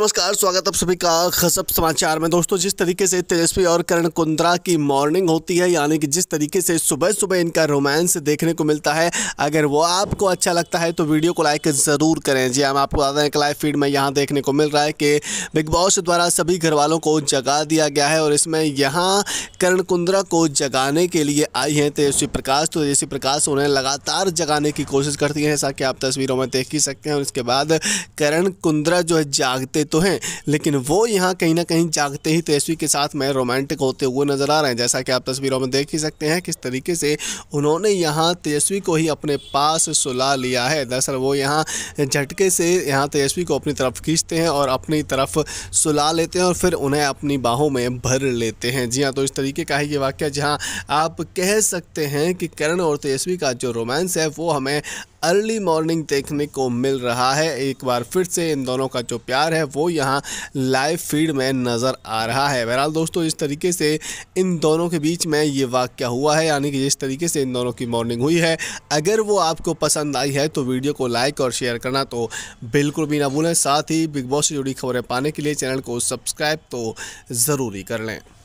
दोस्तों नमस्कार स्वागत आप सभी का खसब समाचार में दोस्तों जिस तरीके से तेजस्वी और करण कुंद्रा की मॉर्निंग होती है यानी कि जिस तरीके से सुबह सुबह इनका रोमांस देखने को मिलता है अगर वो आपको अच्छा लगता है तो वीडियो को लाइक ज़रूर करें जी हम आपको बता दें कि लाइव फीड में यहाँ देखने को मिल रहा है कि बिग बॉस द्वारा सभी घर वालों को जगा दिया गया है और इसमें यहाँ करण कुंद्रा को जगाने के लिए आई हैं तेजस्वी प्रकाश तो तेजस्वी प्रकाश उन्हें लगातार जगाने की कोशिश करती हैं ऐसा कि आप तस्वीरों में देख ही सकते हैं और इसके बाद करण कुंद्रा जो है जागते तो हैं लेकिन वो यहाँ कहीं ना कहीं जागते ही तेजस्वी के साथ में रोमांटिक होते हुए नज़र आ रहे हैं जैसा कि आप तस्वीरों में देख ही सकते हैं किस तरीके से उन्होंने यहाँ तेजस्वी को ही अपने पास सुला लिया है दरअसल वो यहाँ झटके से यहाँ तेजस्वी को अपनी तरफ खींचते हैं और अपनी तरफ सुला लेते हैं और फिर उन्हें अपनी बाहों में भर लेते हैं जी हाँ तो इस तरीके का ही ये वाक्य जहाँ आप कह सकते हैं कि करण और तेजस्वी का जो रोमांस है वो हमें अर्ली मॉर्निंग देखने को मिल रहा है एक बार फिर से इन दोनों का जो प्यार है वो यहाँ लाइव फीड में नज़र आ रहा है बहरहाल दोस्तों इस तरीके से इन दोनों के बीच में ये वाक्य हुआ है यानी कि जिस तरीके से इन दोनों की मॉर्निंग हुई है अगर वो आपको पसंद आई है तो वीडियो को लाइक और शेयर करना तो बिल्कुल भी ना भूलें साथ ही बिग बॉस से जुड़ी खबरें पाने के लिए चैनल को सब्सक्राइब तो ज़रूरी कर लें